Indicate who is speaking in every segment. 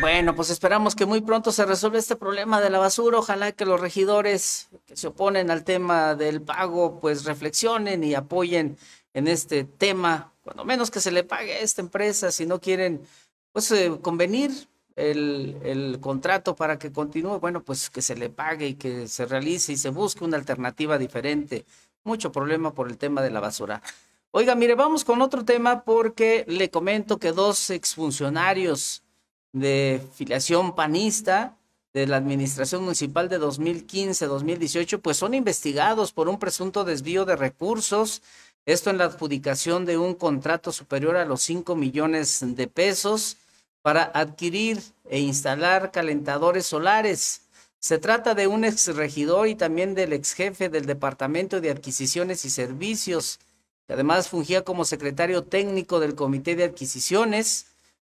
Speaker 1: Bueno, pues esperamos que muy pronto se resuelva este problema de la basura. Ojalá que los regidores que se oponen al tema del pago, pues reflexionen y apoyen en este tema. Cuando menos que se le pague a esta empresa, si no quieren, pues eh, convenir el, el contrato para que continúe, bueno, pues que se le pague y que se realice y se busque una alternativa diferente. Mucho problema por el tema de la basura. Oiga, mire, vamos con otro tema porque le comento que dos exfuncionarios de filiación panista de la Administración Municipal de 2015-2018, pues son investigados por un presunto desvío de recursos, esto en la adjudicación de un contrato superior a los 5 millones de pesos para adquirir e instalar calentadores solares. Se trata de un exregidor y también del exjefe del Departamento de Adquisiciones y Servicios, que además fungía como secretario técnico del Comité de Adquisiciones,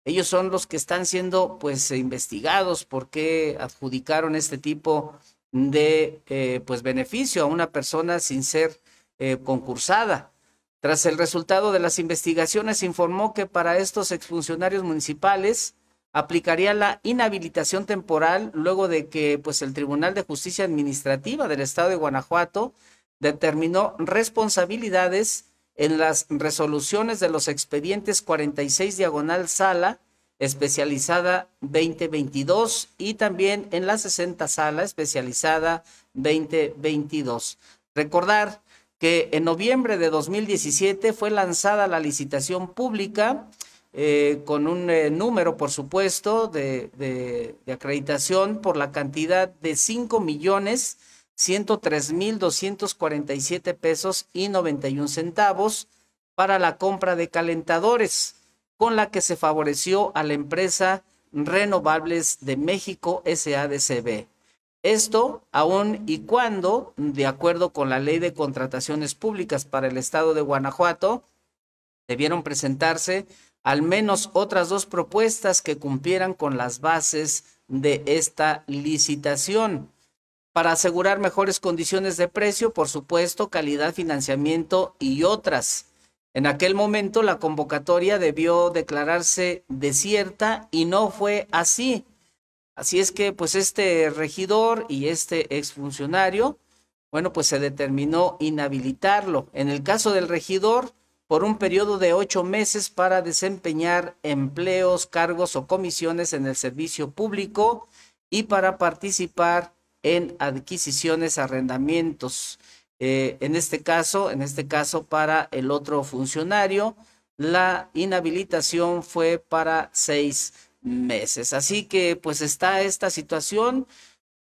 Speaker 1: ellos son los que están siendo pues investigados qué adjudicaron este tipo de eh, pues beneficio a una persona sin ser eh, concursada. Tras el resultado de las investigaciones, informó que para estos exfuncionarios municipales aplicaría la inhabilitación temporal luego de que pues, el Tribunal de Justicia Administrativa del Estado de Guanajuato determinó responsabilidades en las resoluciones de los expedientes 46 diagonal sala especializada 2022 y también en la 60 sala especializada 2022. Recordar que en noviembre de 2017 fue lanzada la licitación pública eh, con un eh, número, por supuesto, de, de, acreditación por la cantidad de 5 millones 103.247 pesos y 91 centavos para la compra de calentadores, con la que se favoreció a la empresa Renovables de México SADCB. Esto aún y cuando, de acuerdo con la ley de contrataciones públicas para el estado de Guanajuato, debieron presentarse al menos otras dos propuestas que cumplieran con las bases de esta licitación para asegurar mejores condiciones de precio, por supuesto, calidad, financiamiento y otras. En aquel momento la convocatoria debió declararse desierta y no fue así. Así es que pues este regidor y este exfuncionario, bueno, pues se determinó inhabilitarlo. En el caso del regidor, por un periodo de ocho meses para desempeñar empleos, cargos o comisiones en el servicio público y para participar en adquisiciones, arrendamientos. Eh, en este caso, en este caso para el otro funcionario, la inhabilitación fue para seis meses. Así que pues está esta situación.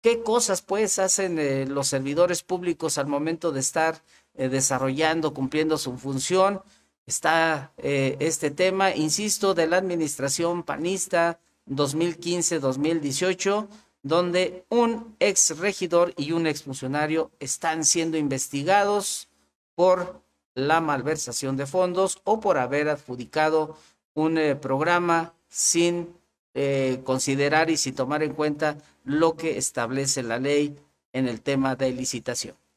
Speaker 1: ¿Qué cosas pues hacen eh, los servidores públicos al momento de estar eh, desarrollando, cumpliendo su función? Está este tema, insisto, de la administración panista 2015-2018 donde un ex regidor y un ex funcionario están siendo investigados por la malversación de fondos o por haber adjudicado un eh, programa sin eh, considerar y sin tomar en cuenta lo que establece la ley en el tema de licitación.